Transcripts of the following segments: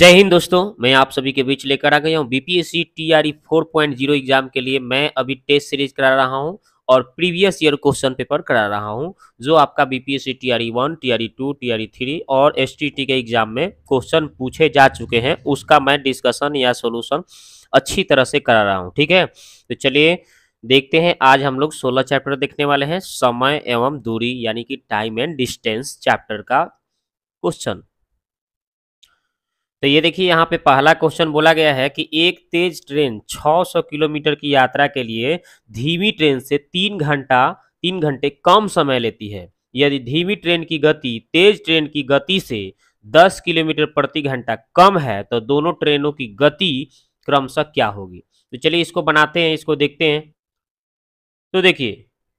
जय हिंद दोस्तों मैं आप सभी के बीच लेकर आ गया हूँ बीपीएससी टीआरई 4.0 एग्जाम के लिए मैं अभी टेस्ट सीरीज करा रहा हूँ और प्रीवियस ईयर क्वेश्चन पेपर करा रहा हूँ जो आपका BPSC TRE one TRE two TRE three और एसटीटी के एग्जाम में क्वेश्चन पूछे जा चुके हैं उसका मैं डिस्कशन या सोल्यूशन अच्छी तरह से करा रहा हूँ ठीक है तो चलिए देखते हैं आज हम लोग सोलह चैप्टर देखने वाले हैं समय एवं दूरी यानी कि टाइम एंड डिस्टेंस चैप्टर का क्वेश्चन तो ये देखिए यहाँ पे पहला क्वेश्चन बोला गया है कि एक तेज ट्रेन 600 किलोमीटर की यात्रा के लिए धीमी ट्रेन से तीन घंटा तीन घंटे कम समय लेती है यदि धीमी ट्रेन की गति तेज ट्रेन की गति से 10 किलोमीटर प्रति घंटा कम है तो दोनों ट्रेनों की गति क्रमशः क्या होगी तो चलिए इसको बनाते हैं इसको देखते हैं तो देखिए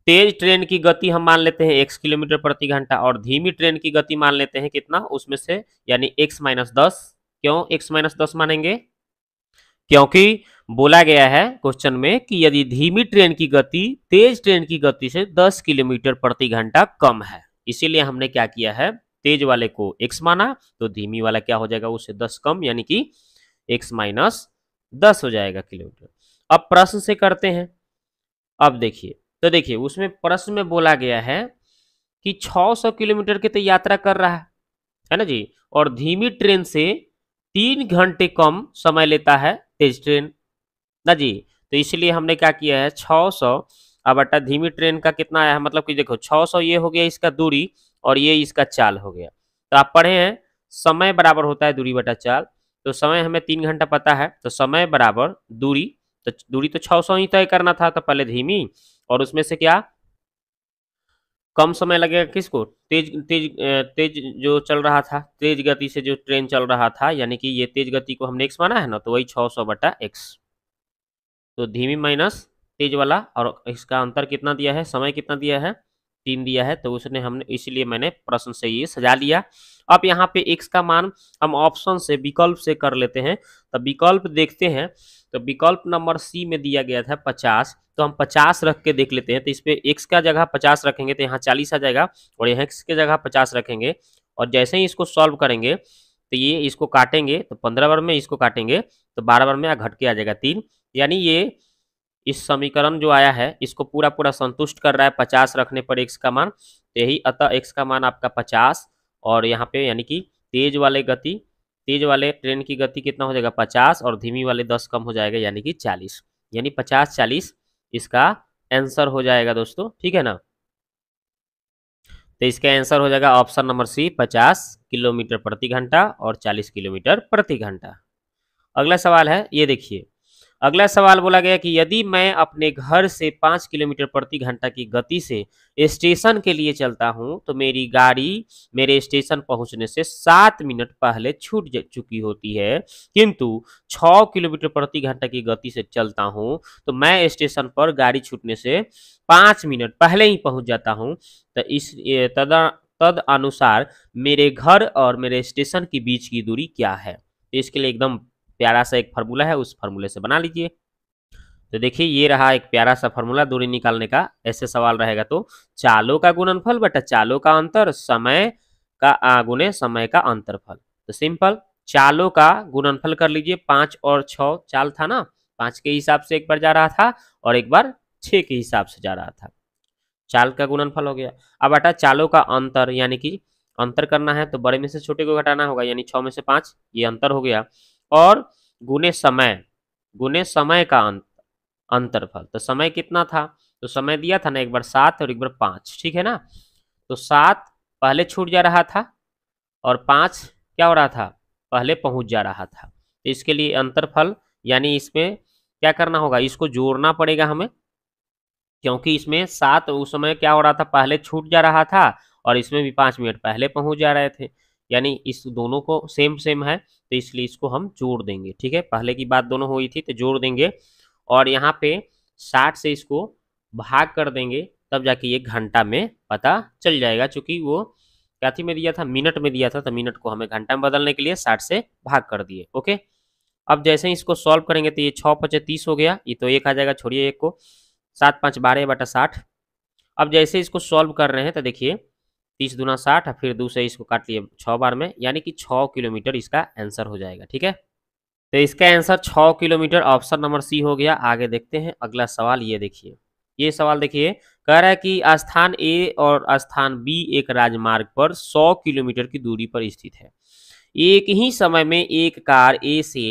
तेज ट्रेन की गति हम मान लेते हैं x किलोमीटर प्रति घंटा और धीमी ट्रेन की गति मान लेते हैं कितना उसमें से यानी x माइनस दस क्यों x माइनस दस मानेंगे क्योंकि बोला गया है क्वेश्चन में कि यदि धीमी ट्रेन की गति तेज ट्रेन की गति से 10 किलोमीटर प्रति घंटा कम है इसीलिए हमने क्या किया है तेज वाले को x माना तो धीमी वाला क्या हो जाएगा उससे 10 कम यानी कि x माइनस दस हो जाएगा किलोमीटर अब प्रश्न से करते हैं अब देखिए तो देखिए उसमें प्रश्न में बोला गया है कि 600 किलोमीटर की तो यात्रा कर रहा है है ना जी और धीमी ट्रेन से तीन घंटे कम समय लेता है तेज ट्रेन ना जी तो इसलिए हमने क्या किया है छ सौ अब अट्टा धीमी ट्रेन का कितना आया है मतलब कि देखो छः सौ ये हो गया इसका दूरी और ये इसका चाल हो गया तो आप पढ़े हैं समय बराबर होता है दूरी बटा चाल तो समय हमें तीन घंटा पता है तो समय बराबर दूरी तो दूरी तो छः सौ ही तय करना था तो पहले धीमी और उसमें से क्या कम समय लगेगा किसको तेज तेज तेज जो चल रहा था तेज गति से जो ट्रेन चल रहा था यानी कि ये तेज गति को हमने एक्स माना है ना तो वही 600 बटा एक्स तो धीमी माइनस तेज वाला और इसका अंतर कितना दिया है समय कितना दिया है तीन दिया है तो उसने हमने इसलिए मैंने प्रश्न से ये सजा लिया अब यहाँ पे एक्स का मान हम ऑप्शन से विकल्प से कर लेते हैं तो विकल्प देखते हैं तो विकल्प नंबर सी में दिया गया था पचास तो हम पचास रख के देख लेते हैं तो इस पर एक्स का जगह पचास रखेंगे तो यहाँ चालीस आ जाएगा और यहाँ एक्स के जगह पचास रखेंगे और जैसे ही इसको सॉल्व करेंगे तो ये इसको काटेंगे तो पंद्रह बार में इसको काटेंगे तो बारह बार में घट के आ जाएगा तीन यानी ये इस समीकरण जो आया है इसको पूरा पूरा संतुष्ट कर रहा है पचास रखने पर एक्स का मान तो यही अतः एक्स का मान आपका पचास और यहाँ पे यानी कि तेज वाले गति तेज वाले ट्रेन की गति कितना हो जाएगा पचास और धीमी वाले दस कम हो जाएगा यानी कि चालीस यानी पचास चालीस इसका आंसर हो जाएगा दोस्तों ठीक है ना तो इसका आंसर हो जाएगा ऑप्शन नंबर सी पचास किलोमीटर प्रति घंटा और चालीस किलोमीटर प्रति घंटा अगला सवाल है ये देखिए अगला सवाल बोला गया कि यदि मैं अपने घर से पाँच किलोमीटर प्रति घंटा की गति से स्टेशन के लिए चलता हूँ तो मेरी गाड़ी मेरे स्टेशन पहुँचने से सात मिनट पहले छूट चुकी होती है किंतु छः किलोमीटर प्रति घंटा की गति से चलता हूँ तो मैं स्टेशन पर गाड़ी छूटने से पाँच मिनट पहले ही पहुँच जाता हूँ तो इस तद तद अनुसार मेरे घर और मेरे स्टेशन के बीच की दूरी क्या है तो इसके लिए एकदम प्यारा सा एक फार्मूला है उस फार्मूले से बना लीजिए तो देखिए ये रहा एक प्यारा सा फार्मूला दूरी निकालने का ऐसे सवाल रहेगा तो चालों का गुणनफल बटा चालों का अंतर समय का गुने समय का अंतरफल तो सिंपल चालों का गुणनफल कर लीजिए पांच और छ चाल था ना पांच के हिसाब से एक बार जा रहा था और एक बार छ के हिसाब से जा रहा था चाल का गुणनफल हो गया अब अटा चालों का अंतर यानी कि अंतर करना है तो बड़े में से छोटे को घटाना होगा यानी छ में से पांच ये अंतर हो गया और गुने समय गुने समय का अंत अंतरफल तो समय कितना था तो समय दिया था ना एक बार सात और एक बार पाँच ठीक है ना तो सात पहले छूट जा रहा था और पांच क्या हो रहा था पहले पहुंच जा रहा था तो इसके लिए अंतरफल यानी इसमें क्या करना होगा इसको जोड़ना पड़ेगा हमें क्योंकि इसमें सात उस समय क्या हो रहा था पहले छूट जा रहा था और इसमें भी पांच मिनट पहले पहुंच जा रहे थे यानी इस दोनों को सेम सेम है तो इसलिए इसको हम जोड़ देंगे ठीक है पहले की बात दोनों हुई थी तो जोड़ देंगे और यहाँ पे साठ से इसको भाग कर देंगे तब जाके ये घंटा में पता चल जाएगा चूंकि वो क्या थी में दिया था मिनट में दिया था तो मिनट को हमें घंटा में बदलने के लिए साठ से भाग कर दिए ओके अब जैसे ही इसको सॉल्व करेंगे तो ये छः पचे तीस हो गया ये तो एक आ जाएगा छोड़िए एक को सात पाँच बारह बटा साठ अब जैसे इसको सॉल्व कर रहे हैं तो देखिए तीस दुना साठ फिर दो से इसको काट लिए छः बार में यानी कि छः किलोमीटर इसका आंसर हो जाएगा ठीक है तो इसका आंसर छः किलोमीटर ऑप्शन नंबर सी हो गया आगे देखते हैं अगला सवाल ये देखिए ये सवाल देखिए कह रहा है कि स्थान ए और स्थान बी एक राजमार्ग पर 100 किलोमीटर की दूरी पर स्थित है एक ही समय में एक कार ए से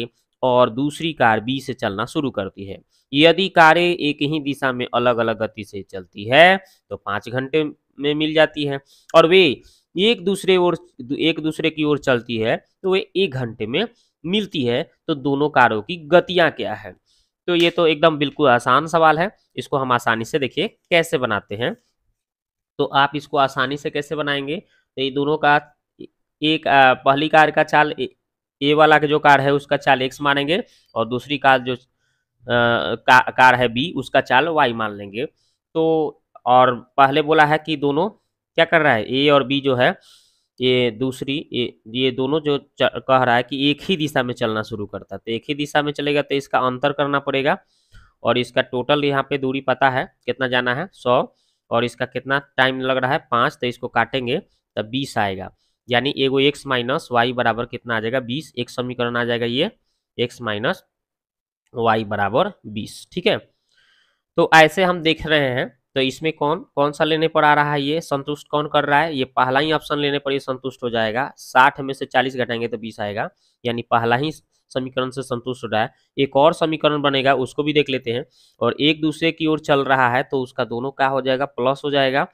और दूसरी कार बी से चलना शुरू करती है यदि कारें एक ही दिशा में अलग अलग गति से चलती है तो पाँच घंटे में मिल जाती है और वे एक दूसरे ओर एक दूसरे की ओर चलती है तो वे एक घंटे में मिलती है तो दोनों कारों की गतियां क्या है तो ये तो एकदम बिल्कुल आसान सवाल है इसको हम आसानी से देखिए कैसे बनाते हैं तो आप इसको आसानी से कैसे बनाएंगे तो ये दोनों का एक पहली कार का चाल ए, ए वाला का जो कार है उसका चाल एक्स मानेंगे और दूसरी कार जो आ, का, कार है बी उसका चाल वाई मान लेंगे तो और पहले बोला है कि दोनों क्या कर रहा है ए और बी जो है ये दूसरी ये ये दोनों जो कह रहा है कि एक ही दिशा में चलना शुरू करता है तो एक ही दिशा में चलेगा तो इसका अंतर करना पड़ेगा और इसका टोटल यहाँ पे दूरी पता है कितना जाना है सौ और इसका कितना टाइम लग रहा है पाँच तो इसको काटेंगे तब बीस आएगा यानी एगो एक्स माइनस वाई बराबर कितना आ जाएगा बीस एक समीकरण आ जाएगा ये एक्स माइनस वाई बराबर बीस ठीक है तो ऐसे हम देख रहे हैं तो इसमें कौन कौन सा लेने पर आ रहा है ये संतुष्ट कौन कर रहा है ये पहला ही ऑप्शन लेने पर ये संतुष्ट हो जाएगा साठ में से चालीस घटाएंगे तो बीस आएगा यानी पहला ही समीकरण से संतुष्ट हो रहा है एक और समीकरण बनेगा उसको भी देख लेते हैं और एक दूसरे की ओर चल रहा है तो उसका दोनों का हो जाएगा प्लस हो जाएगा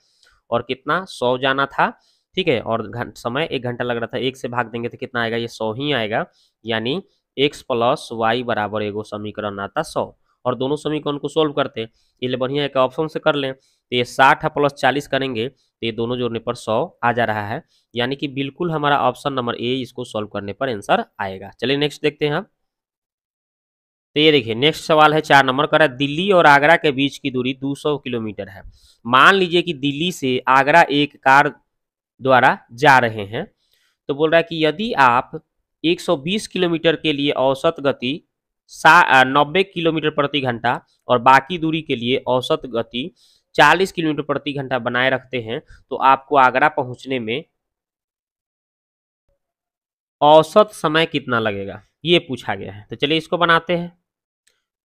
और कितना सौ जाना था ठीक है और घंट समय एक घंटा लग रहा था एक से भाग देंगे तो कितना आएगा ये सौ ही आएगा यानी एक्स प्लस वाई बराबर एगो समीकरण आता सौ और दोनों समीकरण को सोल्व करते हैं इसलिए बढ़िया है कि ऑप्शन से कर लें तो ये साठ प्लस चालीस करेंगे तो ये दोनों जोड़ने पर सौ आ जा रहा है यानी कि बिल्कुल हमारा ऑप्शन नंबर ए इसको सॉल्व करने पर आंसर आएगा चलिए नेक्स्ट देखते हैं तो ये देखिए नेक्स्ट सवाल है चार नंबर का दिल्ली और आगरा के बीच की दूरी 200 किलोमीटर है मान लीजिए कि दिल्ली से आगरा एक कार द्वारा जा रहे हैं तो बोल रहा है कि यदि आप 120 किलोमीटर के लिए औसत गति सा नब्बे किलोमीटर प्रति घंटा और बाकी दूरी के लिए औसत गति 40 किलोमीटर प्रति घंटा बनाए रखते हैं तो आपको आगरा पहुंचने में औसत समय कितना लगेगा ये पूछा गया है तो चलिए इसको बनाते हैं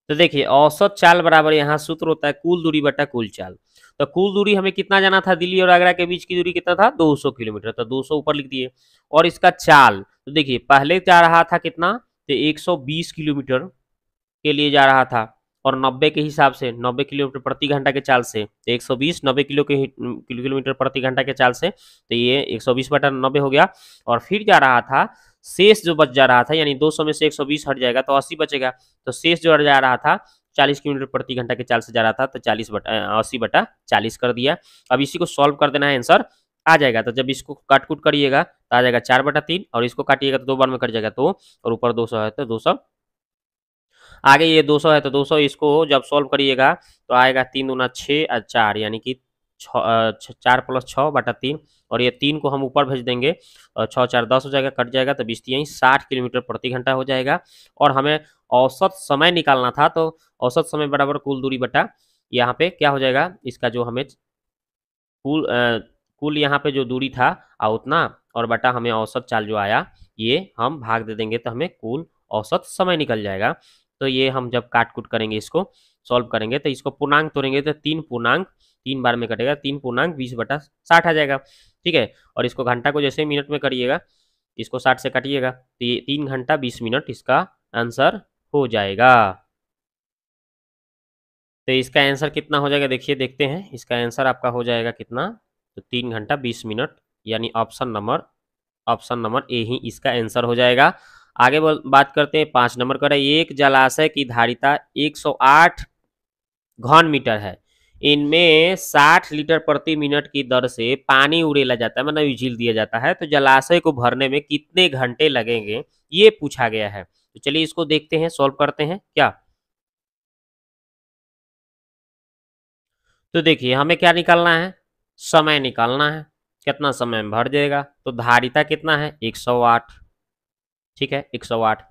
तो देखिए औसत चाल बराबर यहाँ सूत्र होता है कुल दूरी बटा कुल चाल तो कुल दूरी हमें कितना जाना था दिल्ली और आगरा के बीच की दूरी कितना था 200 किलोमीटर तो 200 ऊपर लिख दिए और इसका चाल तो देखिए पहले जा रहा था कितना तो 120 किलोमीटर के लिए जा रहा था और 90 के हिसाब से 90 किलोमीटर प्रति घंटा के चाल से 120 तो 90 किलो के किलोमीटर प्रति घंटा के चाल से तो ये 120 बटा नब्बे हो गया और फिर जा रहा था शेष जो बच जा रहा था यानी 200 में से 120 हट जाएगा तो 80 बचेगा तो शेष जो जा रहा था 40 किलोमीटर प्रति घंटा के चाल से जा रहा था तो चालीस बटा अस्सी बटा चालीस कर दिया अब इसी को सॉल्व कर देना है आंसर आ जाएगा तो जब इसको काट कूट करिएगा तो आ जाएगा चार बटा तीन और इसको काटिएगा तो दो बार में कट जाएगा तो और ऊपर दो सौ है तो दो सौ आगे ये दो सौ है तो दो सौ इसको जब सॉल्व करिएगा तो आएगा तीन दूना छः और चार यानी कि चार प्लस छः बटा तीन और ये तीन को हम ऊपर भेज देंगे और छः चार दस हो जाएगा कट जाएगा तो बीस तो यहीं साठ किलोमीटर प्रति घंटा हो जाएगा और हमें औसत समय निकालना था तो औसत समय बराबर कुल दूरी बटा यहाँ पे क्या हो जाएगा इसका जो हमें कुल कुल यहाँ पे जो दूरी था आ उतना और बटा हमें औसत चाल जो आया ये हम भाग दे देंगे तो हमें कुल औसत समय निकल जाएगा तो ये हम जब काट कुट करेंगे इसको सॉल्व करेंगे तो इसको पूर्णांक तोड़ेंगे तो तीन पूर्णांक तीन बार में कटेगा तीन पूर्णांक बीस बटा साठ आ जाएगा ठीक है और इसको घंटा को जैसे मिनट में करिएगा इसको साठ से काटिएगा तो ये तीन घंटा बीस मिनट इसका आंसर हो जाएगा तो इसका आंसर कितना हो जाएगा देखिए देखते हैं इसका आंसर आपका हो जाएगा कितना तो तीन घंटा बीस मिनट यानी option number option number A ही इसका आंसर हो जाएगा आगे बात करते हैं पांच नंबर करें एक जलाशय की धारिता 108 घन मीटर है इनमें 60 लीटर प्रति मिनट की दर से पानी उड़ेला जाता है मतलब झील दिया जाता है तो जलाशय को भरने में कितने घंटे लगेंगे ये पूछा गया है तो चलिए इसको देखते हैं सॉल्व करते हैं क्या तो देखिए हमें क्या निकालना है समय निकालना है कितना समय में भर जाएगा तो धारिता कितना है 108 ठीक है 108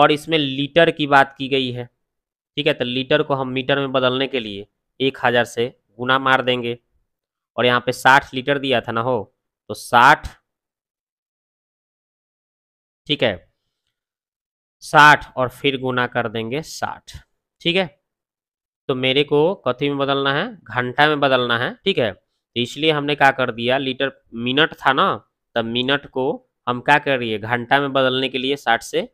और इसमें लीटर की बात की गई है ठीक है तो लीटर को हम मीटर में बदलने के लिए एक हज़ार से गुना मार देंगे और यहाँ पे साठ लीटर दिया था ना हो तो साठ ठीक है साठ और फिर गुना कर देंगे साठ ठीक है तो मेरे को कथी में बदलना है घंटा में बदलना है ठीक है तो इसलिए हमने क्या कर दिया लीटर मिनट था ना तब मिनट को हम क्या कर रही है घंटा में बदलने के लिए साठ से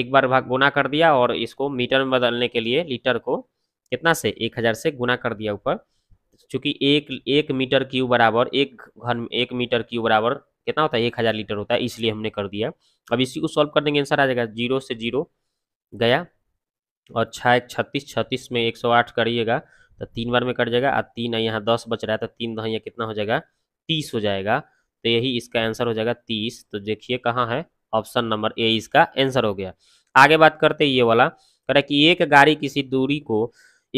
एक बार भाग गुना कर दिया और इसको मीटर में बदलने के लिए लीटर को कितना से एक हज़ार से गुना कर दिया ऊपर चूँकि एक एक मीटर क्यू बराबर एक घन एक मीटर क्यू बराबर कितना होता है एक हज़ार लीटर होता है इसलिए हमने कर दिया अब इसी को सॉल्व कर देंगे आंसर आ जाएगा जीरो से जीरो गया और छः छत्तीस छत्तीस में एक सौ आठ करिएगा तो तीन बार में कट जाएगा और तीन यहाँ दस बच रहा है तो तीन दहिया कितना हो जाएगा तीस हो जाएगा तो यही इसका आंसर हो जाएगा तीस तो देखिए कहाँ है ऑप्शन नंबर ए इसका आंसर हो गया आगे बात करते ये वाला कह कि एक गाड़ी किसी दूरी को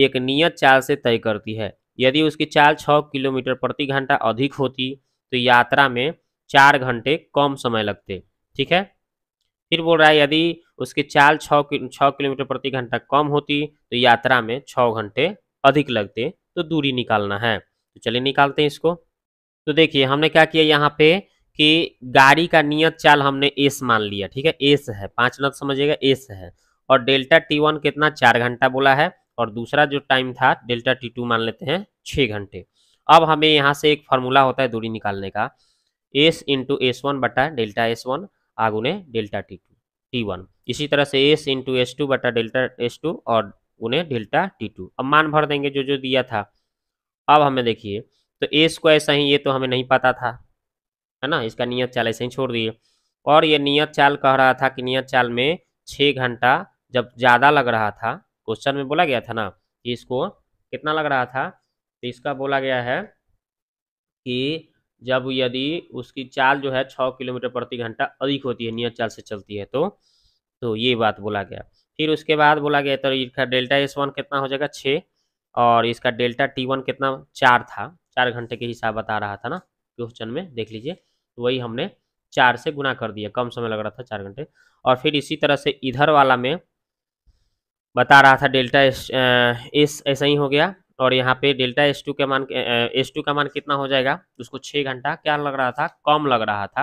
एक नियत चाल से तय करती है यदि उसकी चाल छः किलोमीटर प्रति घंटा अधिक होती तो यात्रा में चार घंटे कम समय लगते ठीक है फिर बोल रहा है यदि उसकी चाल छः छः किलोमीटर प्रति घंटा कम होती तो यात्रा में छः घंटे अधिक लगते तो दूरी निकालना है तो चलिए निकालते हैं इसको तो देखिए हमने क्या किया यहाँ पे कि गाड़ी का नियत चाल हमने एस मान लिया ठीक है एस है पांच नद समझिएगा एस है और डेल्टा टी वन कितना चार घंटा बोला है और दूसरा जो टाइम था डेल्टा टी टू मान लेते हैं छः घंटे अब हमें यहाँ से एक फार्मूला होता है दूरी निकालने का एस इंटू एस वन बटा डेल्टा एस वन आगुने delta T two T one इसी तरह से एस इंटू एस टू बटा डेल्टा एस टू और गुने डेल्टा टी टू अब मान भर देंगे जो जो दिया था अब हमें देखिए तो ए स्क्वायर ऐसा ही ये तो हमें नहीं पता था है ना इसका नियत चाल ऐसे ही छोड़ दिए और ये नियत चाल कह रहा था कि नियत चाल में छः घंटा जब ज़्यादा लग रहा था क्वेश्चन में बोला गया था ना कि इसको कितना लग रहा था तो इसका बोला गया है कि जब यदि उसकी चाल जो है छः किलोमीटर प्रति घंटा अधिक होती है नियत चाल से चलती है तो तो ये बात बोला गया फिर उसके बाद बोला गया तो इसका डेल्टा एस वन कितना हो जाएगा छः और इसका डेल्टा टी वन कितना चार था चार घंटे के हिसाब बता रहा था ना क्वेश्चन में देख लीजिए तो वही हमने चार से गुना कर दिया कम समय लग रहा था चार घंटे और फिर इसी तरह से इधर वाला में बता रहा था डेल्टा एस एस ऐसा ही हो गया और यहाँ पे डेल्टा एस टू का मान एस टू का मान कितना हो जाएगा उसको छः घंटा क्या लग रहा था कम लग रहा था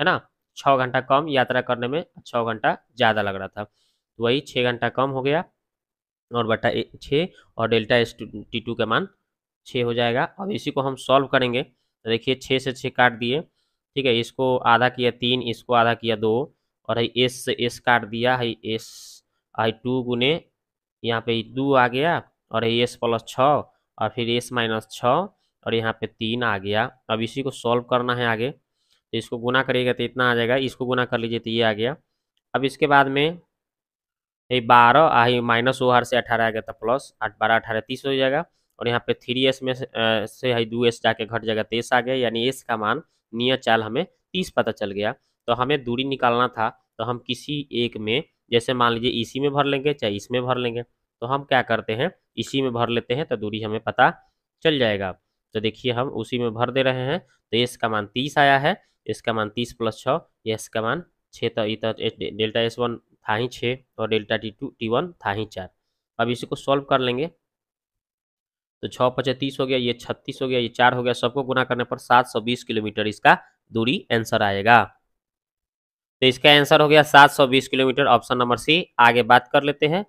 है ना छः घंटा कम यात्रा करने में छः घंटा ज़्यादा लग रहा था तो वही छः घंटा कम हो गया और बटा छः और डेल्टा एस टी टू का मान छः हो जाएगा अब इसी को हम सॉल्व करेंगे तो देखिए छः से छः काट दिए ठीक है इसको आधा किया तीन इसको आधा किया दो और है एस से एस काट दिया है एस आई टू गुने यहाँ पे दो आ गया और है एस प्लस छः और फिर एस माइनस छः और यहाँ पे तीन आ गया अब इसी को सॉल्व करना है आगे तो इसको गुना करिएगा तो इतना आ जाएगा इसको गुना कर लीजिए तो ये आ गया अब इसके बाद में ये बारह आ माइनस ओ से अठारह आ गया था तो प्लस आठ बारह अठारह तीस हो जाएगा और यहाँ पे थ्री एस में से, आ, है दो एस जाके घट जाएगा तेईस आ गया यानी एस का मान नियत चाल हमें तीस पता चल गया तो हमें दूरी निकालना था तो हम किसी एक में जैसे मान लीजिए इसी e में भर लेंगे चाहे इसमें भर लेंगे तो हम क्या करते हैं इसी e में भर लेते हैं तो दूरी हमें पता चल जाएगा तो देखिए हम उसी में भर दे रहे हैं तो एस का मान तीस आया है इसका मान तीस प्लस छः एस का मान छः तो, तो डेल्टा एस वन था ही छः और delta T two T one था ही चार अब इसी को सॉल्व कर लेंगे तो छः पचे तीस हो गया ये छत्तीस हो गया ये चार हो गया सबको गुना करने पर सात सौ बीस किलोमीटर इसका दूरी आंसर आएगा तो इसका आंसर हो गया सात सौ बीस किलोमीटर ऑप्शन नंबर सी आगे बात कर लेते हैं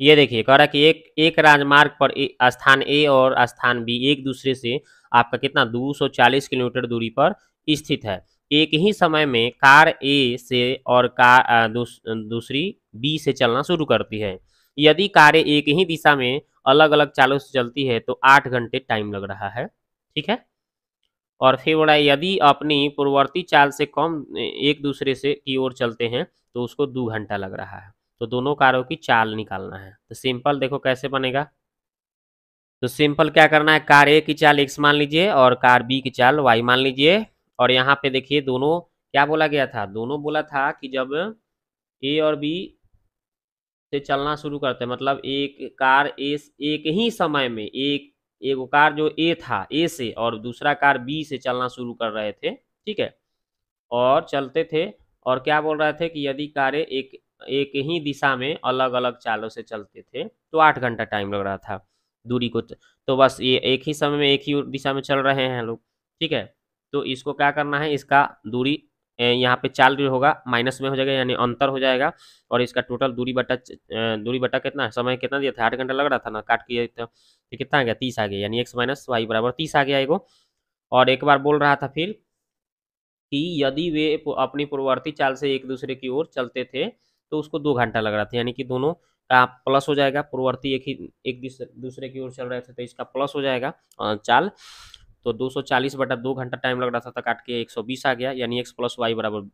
ये देखिए कह रहा है कि एक एक राजमार्ग पर ए, स्थान ए और स्थान बी एक दूसरे से आपका कितना 240 किलोमीटर दूरी पर स्थित है एक ही समय में कार ए से और कार दूस, दूसरी बी से चलना शुरू करती है यदि कारें एक ही दिशा में अलग अलग चालों से चलती है तो आठ घंटे टाइम लग रहा है ठीक है और फिर बड़ा यदि अपनी पूर्ववर्ती चाल से कम एक दूसरे से की ओर चलते हैं तो उसको दो घंटा लग रहा है तो दोनों कारों की चाल निकालना है तो सिंपल देखो कैसे बनेगा तो सिंपल क्या करना है कार ए की चाल एक्स मान लीजिए और कार बी की चाल वाई मान लीजिए और यहाँ पे देखिए दोनों क्या बोला गया था दोनों बोला था कि जब ए और बी से चलना शुरू करते मतलब एक कार ए एक ही समय में एक एक कार जो ए था ए से और दूसरा कार बी से चलना शुरू कर रहे थे ठीक है और चलते थे और क्या बोल रहे थे कि यदि कारें एक एक ही दिशा में अलग अलग चालों से चलते थे तो आठ घंटा टाइम लग रहा था दूरी को तो बस ये एक ही समय में एक ही दिशा में चल रहे हैं लोग ठीक है तो इसको क्या करना है इसका दूरी यहाँ पे चाल होगा माइनस में हो जाएगा यानी अंतर हो जाएगा और इसका टोटल दूरी बटा दूरी बटा कितना है समय कितना दिया था आठ घंटा लग रहा था ना काट के तो कितना आ गया तीस आ गया यानी एक्स माइनस वाई बराबर तीस आ गया एगो और एक बार बोल रहा था फिर कि यदि वे अपनी पूर्ववर्ती चाल से एक दूसरे की ओर चलते थे तो उसको दो घंटा लग रहा था यानी कि दोनों का प्लस हो जाएगा पूर्ववर्ती एक ही एक दूसरे की ओर चल रहे थे तो इसका प्लस हो जाएगा चाल तो 240 बटा दो घंटा टाइम लग रहा था तो काट के 120 आ गया यानी x प्लस वाई बराबर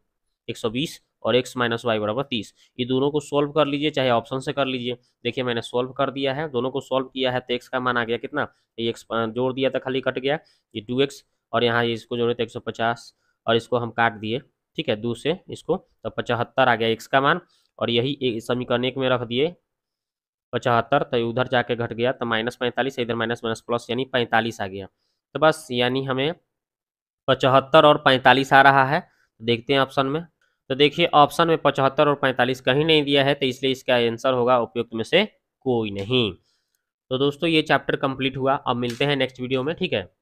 एक और x माइनस वाई बराबर तीस ये दोनों को सॉल्व कर लीजिए चाहे ऑप्शन से कर लीजिए देखिए मैंने सॉल्व कर दिया है दोनों को सॉल्व किया है तो एक्स का मान आ गया कितना ये x जोड़ दिया था खाली कट गया ये टू एक्स और यहाँ ये इसको जोड़े तो एक सौ पचास और इसको हम काट दिए ठीक है दो से इसको तो पचहत्तर आ गया एक्स का मान और यही समीकरण एक में रख दिए पचहत्तर तो उधर जाके घट गया तो माइनस पैंतालीस इधर माइनस माइनस प्लस यानी पैंतालीस आ गया तो बस यानी हमें पचहत्तर और पैंतालीस आ रहा है तो देखते हैं ऑप्शन में तो देखिए ऑप्शन में पचहत्तर और पैंतालीस कहीं नहीं दिया है तो इसलिए इसका आंसर होगा उपयुक्त में से कोई नहीं तो दोस्तों ये चैप्टर कंप्लीट हुआ अब मिलते हैं नेक्स्ट वीडियो में ठीक है